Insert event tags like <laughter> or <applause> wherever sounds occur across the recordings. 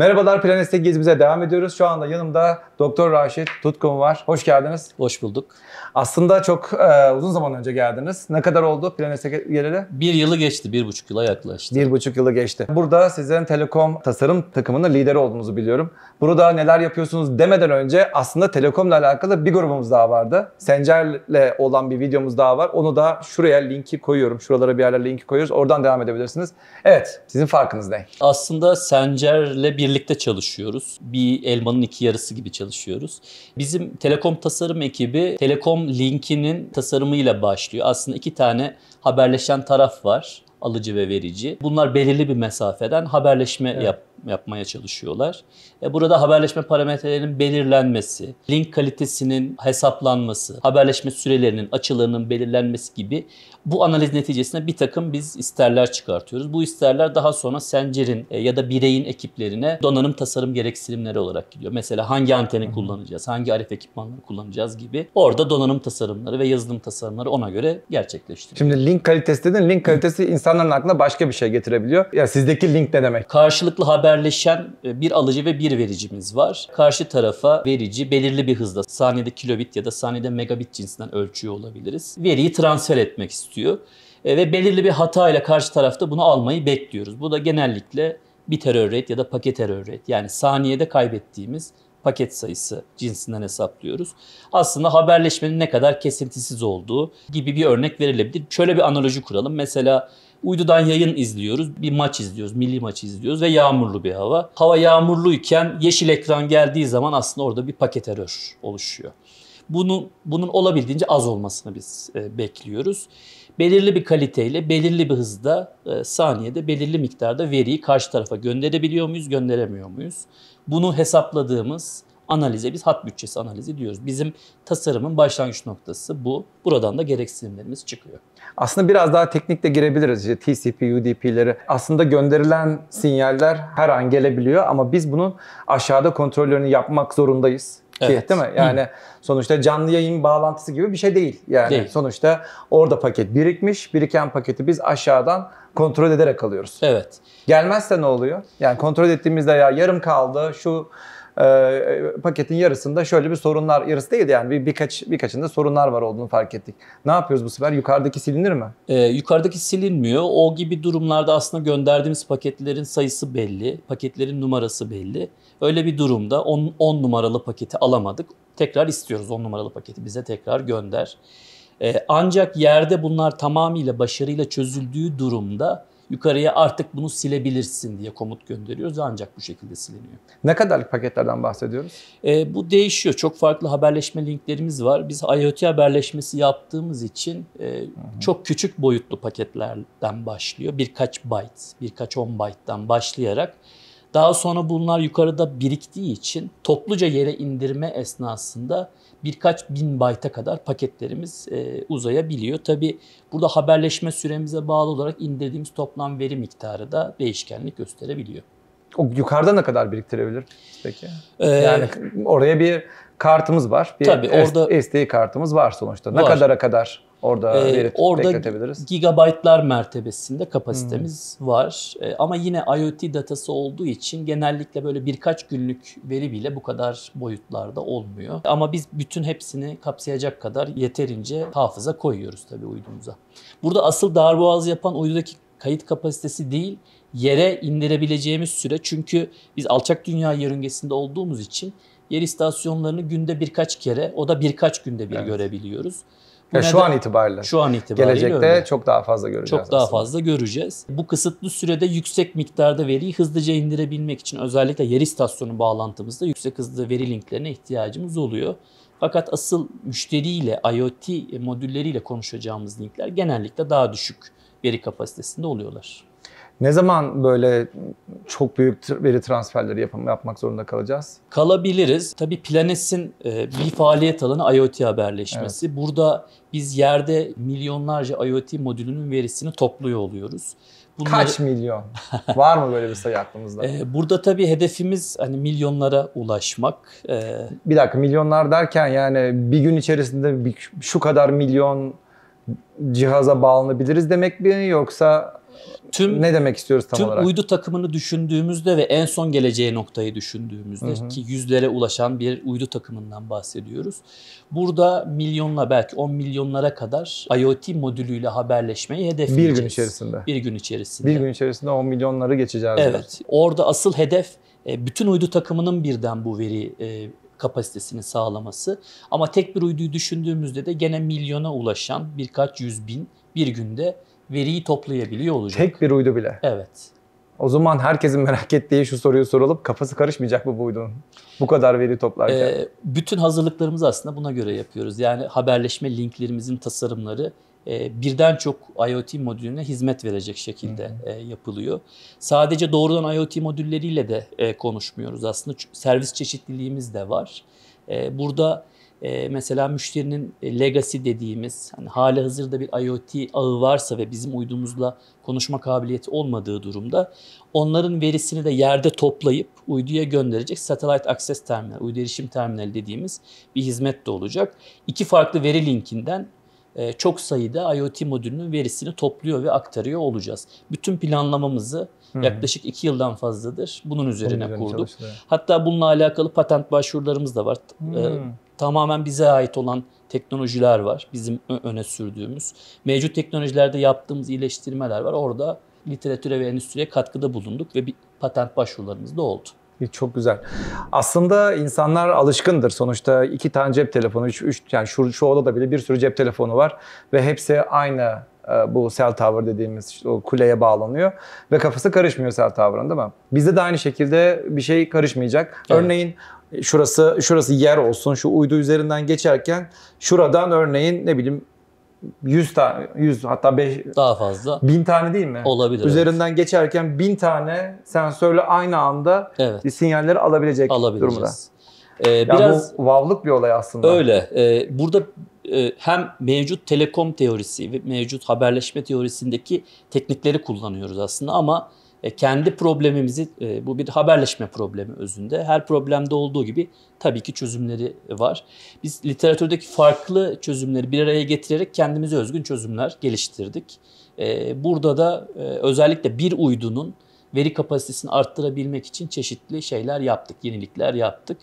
Merhabalar Planes'teki gezimize devam ediyoruz. Şu anda yanımda Doktor Raşit Tutkun var. Hoş geldiniz. Hoş bulduk. Aslında çok e, uzun zaman önce geldiniz. Ne kadar oldu Planes'teki geleli? Bir yılı geçti, bir buçuk yıla yaklaştı. Bir buçuk yılı geçti. Burada sizin telekom tasarım takımının lideri olduğunuzu biliyorum. Burada neler yapıyorsunuz demeden önce aslında telekomla alakalı bir grubumuz daha vardı. Sencer'le olan bir videomuz daha var. Onu da şuraya linki koyuyorum. Şuralara bir yerlere linki koyuyoruz. Oradan devam edebilirsiniz. Evet, sizin farkınız ne? Aslında Sencer'le bir birlikte çalışıyoruz. Bir elmanın iki yarısı gibi çalışıyoruz. Bizim Telekom tasarım ekibi Telekom linkinin tasarımıyla başlıyor. Aslında iki tane haberleşen taraf var alıcı ve verici. Bunlar belirli bir mesafeden haberleşme evet. yap, yapmaya çalışıyorlar. E burada haberleşme parametrelerinin belirlenmesi, link kalitesinin hesaplanması, haberleşme sürelerinin açılarının belirlenmesi gibi bu analiz neticesinde bir takım biz isterler çıkartıyoruz. Bu isterler daha sonra sencerin e, ya da bireyin ekiplerine donanım tasarım gereksinimleri olarak gidiyor. Mesela hangi anteni kullanacağız, hangi arif ekipmanları kullanacağız gibi. Orada donanım tasarımları ve yazılım tasarımları ona göre gerçekleştiriyor. Şimdi link kalitesi dedin. Link kalitesi insan insanların aklına başka bir şey getirebiliyor. Ya sizdeki link ne demek? Karşılıklı haberleşen e, bir alıcı ve bir vericimiz var. Karşı tarafa verici belirli bir hızda saniyede kilobit ya da saniyede megabit cinsinden ölçüyor olabiliriz. Veriyi transfer etmek istiyor e, ve belirli bir hata ile karşı tarafta bunu almayı bekliyoruz. Bu da genellikle bir terör rate ya da paket error rate yani saniyede kaybettiğimiz paket sayısı cinsinden hesaplıyoruz. Aslında haberleşmenin ne kadar kesintisiz olduğu gibi bir örnek verilebilir. Şöyle bir analoji kuralım. Mesela Uydudan yayın izliyoruz. Bir maç izliyoruz. Milli maçı izliyoruz ve yağmurlu bir hava. Hava yağmurluyken yeşil ekran geldiği zaman aslında orada bir paket error oluşuyor. Bunu, bunun olabildiğince az olmasını biz e, bekliyoruz. Belirli bir kaliteyle, belirli bir hızda, e, saniyede, belirli miktarda veriyi karşı tarafa gönderebiliyor muyuz, gönderemiyor muyuz? Bunu hesapladığımız analize biz hat bütçesi analizi diyoruz. Bizim tasarımın başlangıç noktası bu. Buradan da gereksinimlerimiz çıkıyor. Aslında biraz daha teknik de girebiliriz. İşte TCP, UDP'leri. Aslında gönderilen sinyaller her an gelebiliyor ama biz bunun aşağıda kontrollerini yapmak zorundayız. Ki, evet. Değil mi? Yani Hı. sonuçta canlı yayın bağlantısı gibi bir şey değil. Yani değil. sonuçta orada paket birikmiş. Biriken paketi biz aşağıdan kontrol ederek alıyoruz. Evet. Gelmezse ne oluyor? Yani kontrol ettiğimizde ya yarım kaldı, şu ee, e, paketin yarısında şöyle bir sorunlar, yarısı değil yani bir, birkaç birkaçında sorunlar var olduğunu fark ettik. Ne yapıyoruz bu sefer? Yukarıdaki silinir mi? E, yukarıdaki silinmiyor. O gibi durumlarda aslında gönderdiğimiz paketlerin sayısı belli, paketlerin numarası belli. Öyle bir durumda 10 numaralı paketi alamadık. Tekrar istiyoruz 10 numaralı paketi bize tekrar gönder. Ee, ancak yerde bunlar tamamıyla başarıyla çözüldüğü durumda yukarıya artık bunu silebilirsin diye komut gönderiyoruz ancak bu şekilde siliniyor. Ne kadarlık paketlerden bahsediyoruz? E, bu değişiyor. Çok farklı haberleşme linklerimiz var. Biz IoT haberleşmesi yaptığımız için e, çok küçük boyutlu paketlerden başlıyor. Birkaç byte, birkaç on byte'dan başlayarak daha sonra bunlar yukarıda biriktiği için topluca yere indirme esnasında birkaç bin bayta kadar paketlerimiz e, uzayabiliyor. Tabi burada haberleşme süremize bağlı olarak indirdiğimiz toplam veri miktarı da değişkenlik gösterebiliyor. O yukarıda ne kadar biriktirebilir peki? Ee, yani oraya bir kartımız var. Bir tabii SD, orada SD kartımız var sonuçta. Ne var. kadara kadar Orada ee, orada gigabaytlar mertebesinde kapasitemiz hmm. var. Ee, ama yine IoT datası olduğu için genellikle böyle birkaç günlük veri bile bu kadar boyutlarda olmuyor. Ama biz bütün hepsini kapsayacak kadar yeterince hafıza koyuyoruz tabii uydumuza. Burada asıl darboğaz yapan uydudaki kayıt kapasitesi değil, yere indirebileceğimiz süre. Çünkü biz alçak dünya yörüngesinde olduğumuz için yer istasyonlarını günde birkaç kere, o da birkaç günde bir evet. görebiliyoruz. Ya şu an itibariyle. Şu an itibariyle Gelecekte öyle. çok daha fazla göreceğiz. Çok daha aslında. fazla göreceğiz. Bu kısıtlı sürede yüksek miktarda veriyi hızlıca indirebilmek için özellikle yer istasyonu bağlantımızda yüksek hızlı veri linklerine ihtiyacımız oluyor. Fakat asıl müşteriyle, IoT modülleriyle konuşacağımız linkler genellikle daha düşük veri kapasitesinde oluyorlar. Ne zaman böyle çok büyük veri transferleri yapım, yapmak zorunda kalacağız? Kalabiliriz. Tabii Planets'in e, bir faaliyet alanı IoT haberleşmesi. Evet. Burada biz yerde milyonlarca IoT modülünün verisini topluyor oluyoruz. Bunları... Kaç milyon? Var mı böyle bir sayı aklımızda? <laughs> E, burada tabii hedefimiz hani milyonlara ulaşmak. E, bir dakika milyonlar derken yani bir gün içerisinde şu kadar milyon cihaza bağlanabiliriz demek mi yoksa tüm ne demek istiyoruz tam tüm olarak? uydu takımını düşündüğümüzde ve en son geleceği noktayı düşündüğümüzde hı hı. ki yüzlere ulaşan bir uydu takımından bahsediyoruz. Burada milyonla belki 10 milyonlara kadar IoT modülüyle haberleşmeyi hedefleyeceğiz. Bir gün içerisinde. Bir gün içerisinde. Bir gün içerisinde 10 milyonları geçeceğiz. Evet. Biraz. Orada asıl hedef e, bütün uydu takımının birden bu veri e, kapasitesini sağlaması. Ama tek bir uyduyu düşündüğümüzde de gene milyona ulaşan birkaç yüz bin bir günde veriyi toplayabiliyor olacak. Tek bir uydu bile. Evet. O zaman herkesin merak ettiği şu soruyu sorulup kafası karışmayacak mı bu uydunun? Bu kadar veri toplarken. Ee, bütün hazırlıklarımızı aslında buna göre yapıyoruz. Yani haberleşme linklerimizin tasarımları e, birden çok IoT modülüne hizmet verecek şekilde E, yapılıyor. Sadece doğrudan IoT modülleriyle de e, konuşmuyoruz aslında. Servis çeşitliliğimiz de var. E, burada e, mesela müşterinin e, legacy dediğimiz hani hali hazırda bir IoT ağı varsa ve bizim uydumuzla konuşma kabiliyeti olmadığı durumda onların verisini de yerde toplayıp uyduya gönderecek satellite access terminal, uydu erişim terminali dediğimiz bir hizmet de olacak. İki farklı veri linkinden e, çok sayıda IoT modülünün verisini topluyor ve aktarıyor olacağız. Bütün planlamamızı Hı-hı. yaklaşık iki yıldan fazladır bunun üzerine bunun üzerine kurduk. Hatta bununla alakalı patent başvurularımız da var. Hı-hı e, tamamen bize ait olan teknolojiler var. Bizim öne sürdüğümüz. Mevcut teknolojilerde yaptığımız iyileştirmeler var. Orada literatüre ve endüstriye katkıda bulunduk ve bir patent başvurularımız da oldu. E, çok güzel. Aslında insanlar alışkındır. Sonuçta iki tane cep telefonu, üç, üç yani şu, şu odada bile bir sürü cep telefonu var ve hepsi aynı e, bu cell tower dediğimiz işte o kuleye bağlanıyor ve kafası karışmıyor cell tower'ın değil mi? Bizde de aynı şekilde bir şey karışmayacak. Evet. Örneğin şurası şurası yer olsun şu uydu üzerinden geçerken şuradan örneğin ne bileyim 100 tane 100 hatta 5 daha fazla 1000 tane değil mi? Olabilir. Üzerinden evet. geçerken 1000 tane sensörle aynı anda evet. sinyalleri alabilecek durumda. Ee, biraz bu vavlık bir olay aslında. Öyle. Ee, burada e, hem mevcut telekom teorisi ve mevcut haberleşme teorisindeki teknikleri kullanıyoruz aslında ama e, kendi problemimizi, e, bu bir haberleşme problemi özünde. Her problemde olduğu gibi tabii ki çözümleri var. Biz literatürdeki farklı çözümleri bir araya getirerek kendimize özgün çözümler geliştirdik. E, burada da özellikle bir uydunun veri kapasitesini arttırabilmek için çeşitli şeyler yaptık, yenilikler yaptık.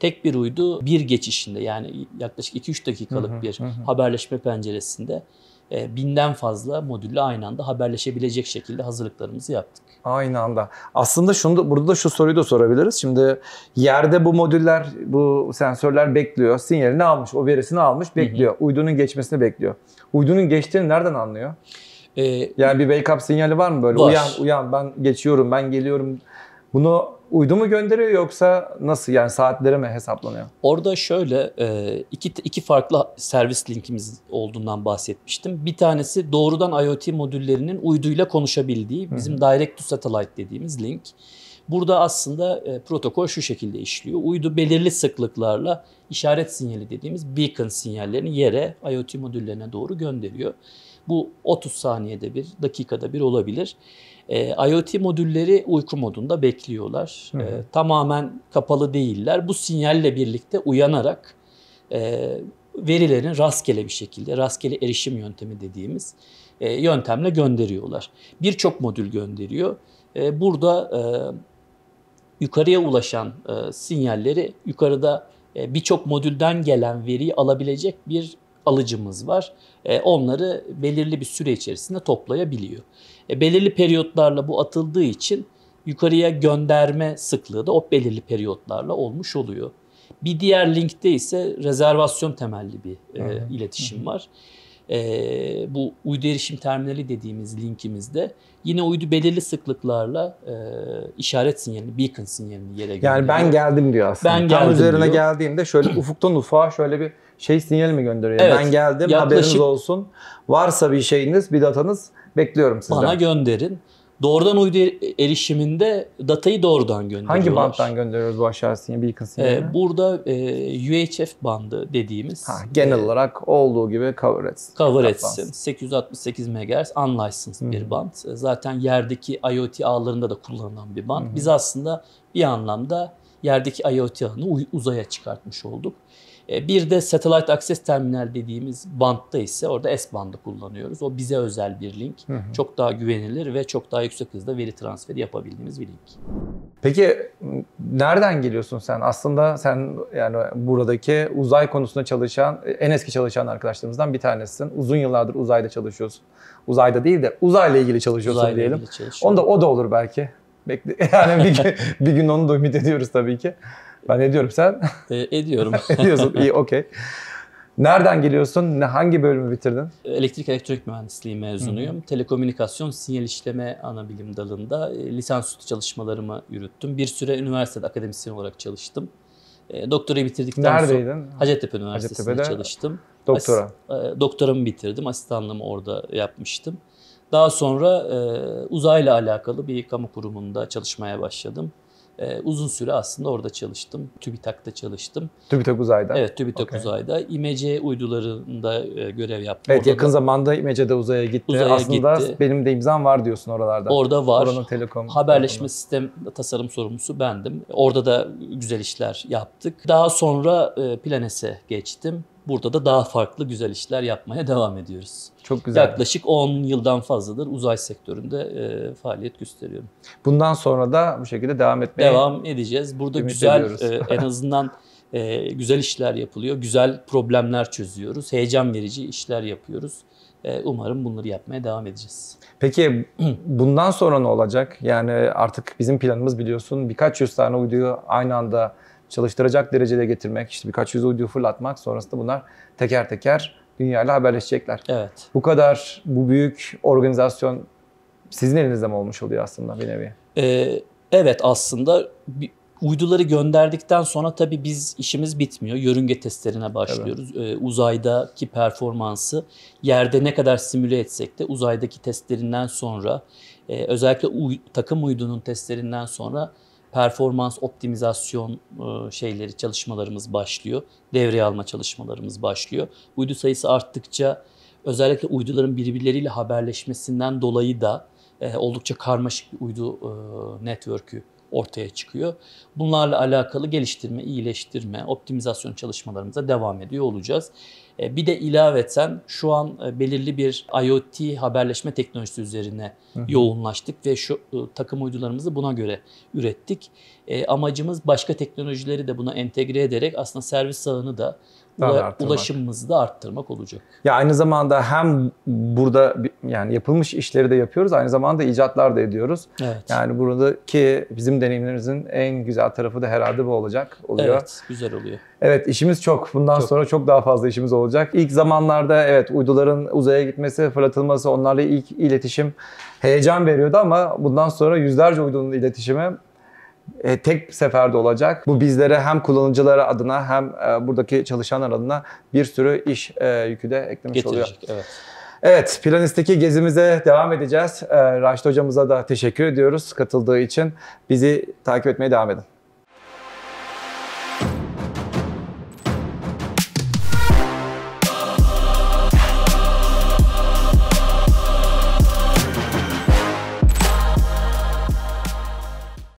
Tek bir uydu bir geçişinde yani yaklaşık 2-3 dakikalık hı hı, bir hı. haberleşme penceresinde e, binden fazla modülle aynı anda haberleşebilecek şekilde hazırlıklarımızı yaptık. Aynı anda. Aslında şunu da, burada da şu soruyu da sorabiliriz. Şimdi yerde bu modüller, bu sensörler bekliyor. Sinyalini almış, o verisini almış, bekliyor. Hı hı. Uydunun geçmesini bekliyor. Uydunun geçtiğini nereden anlıyor? Ee, yani bir wake up sinyali var mı böyle? Var. Uyan, uyan ben geçiyorum, ben geliyorum. Bunu uydu mu gönderiyor yoksa nasıl yani saatlere mi hesaplanıyor? Orada şöyle e, iki, iki farklı servis linkimiz olduğundan bahsetmiştim. Bir tanesi doğrudan IoT modüllerinin uyduyla konuşabildiği bizim Hı-hı. direct to satellite dediğimiz link. Burada aslında e, protokol şu şekilde işliyor. Uydu belirli sıklıklarla işaret sinyali dediğimiz beacon sinyallerini yere IoT modüllerine doğru gönderiyor. Bu 30 saniyede bir, dakikada bir olabilir. E, IoT modülleri uyku modunda bekliyorlar. E, tamamen kapalı değiller. Bu sinyalle birlikte uyanarak e, verilerin rastgele bir şekilde, rastgele erişim yöntemi dediğimiz e, yöntemle gönderiyorlar. Birçok modül gönderiyor. E, burada e, yukarıya ulaşan e, sinyalleri yukarıda e, birçok modülden gelen veriyi alabilecek bir alıcımız var. E, onları belirli bir süre içerisinde toplayabiliyor. E, belirli periyotlarla bu atıldığı için yukarıya gönderme sıklığı da o belirli periyotlarla olmuş oluyor. Bir diğer linkte ise rezervasyon temelli bir e, iletişim var. Hı hı e, bu uydu erişim terminali dediğimiz linkimizde yine uydu belirli sıklıklarla e, işaret sinyalini, beacon sinyalini yere gönderiyor. Yani ben geldim diyor aslında. Ben Tam geldim üzerine diyor. geldiğimde şöyle <clears throat> ufuktan ufağa şöyle bir şey sinyali mi gönderiyor? Evet, ben geldim yaklaşık, haberiniz olsun. Varsa bir şeyiniz, bir datanız bekliyorum sizden. Bana gönderin doğrudan uydu erişiminde datayı doğrudan gönderiyorlar. Hangi banttan gönderiyoruz bu aşağı sinyali, beacon sinyali? Ee, burada e, UHF bandı dediğimiz. Ha, genel e, olarak olduğu gibi cover etsin. Cover etsin. 868 MHz unlicensed hı bir band. Zaten yerdeki IoT ağlarında da kullanılan bir band. hı Biz aslında bir anlamda yerdeki IoT ağını uzaya çıkartmış olduk. E, bir de satellite access terminal dediğimiz bantta ise orada S bandı kullanıyoruz. O bize özel bir link. Hı hı. Çok daha güvenilir ve çok daha yüksek hızda veri transferi yapabildiğimiz bir link. Peki nereden geliyorsun sen? Aslında sen yani buradaki uzay konusunda çalışan en eski çalışan arkadaşlarımızdan bir tanesisin. Uzun yıllardır uzayda çalışıyorsun. Uzayda değil de uzayla ilgili çalışıyorsun uzayla diyelim. Ilgili çalışıyorum. Onda o da olur belki. Bekle <laughs> yani bir, gün, bir gün onu da ümit ediyoruz tabii ki. Ben ediyorum sen. E, ediyorum. <laughs> Ediyorsun. İyi okey. Nereden geliyorsun? Ne hangi bölümü bitirdin? Elektrik elektronik mühendisliği mezunuyum. Hı hı. Telekomünikasyon sinyal işleme ana bilim dalında e, lisansüstü çalışmalarımı yürüttüm. Bir süre üniversitede akademisyen olarak çalıştım. E, doktorayı bitirdikten Neredeydin? sonra Hacettepe Üniversitesi'nde Hacettepe'de çalıştım. Doktora. As- e, doktoramı bitirdim. Asistanlığımı orada yapmıştım. Daha sonra e, uzayla alakalı bir kamu kurumunda çalışmaya başladım. Ee, uzun süre aslında orada çalıştım. TÜBİTAK'ta çalıştım. TÜBİTAK uzayda? Evet TÜBİTAK okay. uzayda. İmece uydularında e, görev yaptım. Evet orada yakın da, zamanda İmece'de uzaya gitti. Uzaya aslında gitti. benim de imzam var diyorsun oralarda. Orada var. Oranın telekom. Haberleşme tarafında. sistem tasarım sorumlusu bendim. Orada da güzel işler yaptık. Daha sonra e, Planes'e geçtim. Burada da daha farklı güzel işler yapmaya devam ediyoruz. Çok güzel. Yaklaşık 10 yıldan fazladır uzay sektöründe e, faaliyet gösteriyorum. Bundan sonra da bu şekilde devam etmeye Devam edeceğiz. Burada güzel e, en <laughs> azından e, güzel işler yapılıyor. Güzel problemler çözüyoruz. Heyecan verici işler yapıyoruz. E, umarım bunları yapmaya devam edeceğiz. Peki <clears throat> bundan sonra ne olacak? Yani artık bizim planımız biliyorsun birkaç yüz tane uyduyu aynı anda çalıştıracak derecede getirmek, işte birkaç yüz uyduyu fırlatmak sonrasında bunlar teker teker dünyayla haberleşecekler. Evet. Bu kadar bu büyük organizasyon sizin elinizde mi olmuş oluyor aslında bir nevi? Ee, evet aslında uyduları gönderdikten sonra tabii biz işimiz bitmiyor. Yörünge testlerine başlıyoruz. Evet. Ee, uzaydaki performansı yerde ne kadar simüle etsek de uzaydaki testlerinden sonra e, özellikle uy- takım uydunun testlerinden sonra performans optimizasyon e, şeyleri çalışmalarımız başlıyor. devre alma çalışmalarımız başlıyor. Uydu sayısı arttıkça özellikle uyduların birbirleriyle haberleşmesinden dolayı da e, oldukça karmaşık bir uydu e, network'ü ortaya çıkıyor. Bunlarla alakalı geliştirme, iyileştirme, optimizasyon çalışmalarımıza devam ediyor olacağız. E, bir de ilaveten şu an e, belirli bir IoT haberleşme teknolojisi üzerine hı hı. yoğunlaştık ve şu e, takım uydularımızı buna göre ürettik. Amacımız başka teknolojileri de buna entegre ederek aslında servis ağını da ula, ulaşımımızı da arttırmak olacak. Ya aynı zamanda hem burada yani yapılmış işleri de yapıyoruz aynı zamanda icatlar da ediyoruz. Evet. Yani buradaki bizim deneyimlerimizin en güzel tarafı da herhalde bu olacak oluyor. Evet, güzel oluyor. Evet işimiz çok. Bundan çok. sonra çok daha fazla işimiz olacak. İlk zamanlarda evet uyduların uzaya gitmesi, fırlatılması, onlarla ilk iletişim heyecan veriyordu ama bundan sonra yüzlerce uydunun iletişimi e, tek seferde olacak. Bu bizlere hem kullanıcılara adına hem e, buradaki çalışanlar adına bir sürü iş e, yükü de eklemiş Getirecek, oluyor. Evet. Evet, Planist'teki gezimize devam edeceğiz. E, Raşit hocamıza da teşekkür ediyoruz katıldığı için. Bizi takip etmeye devam edin.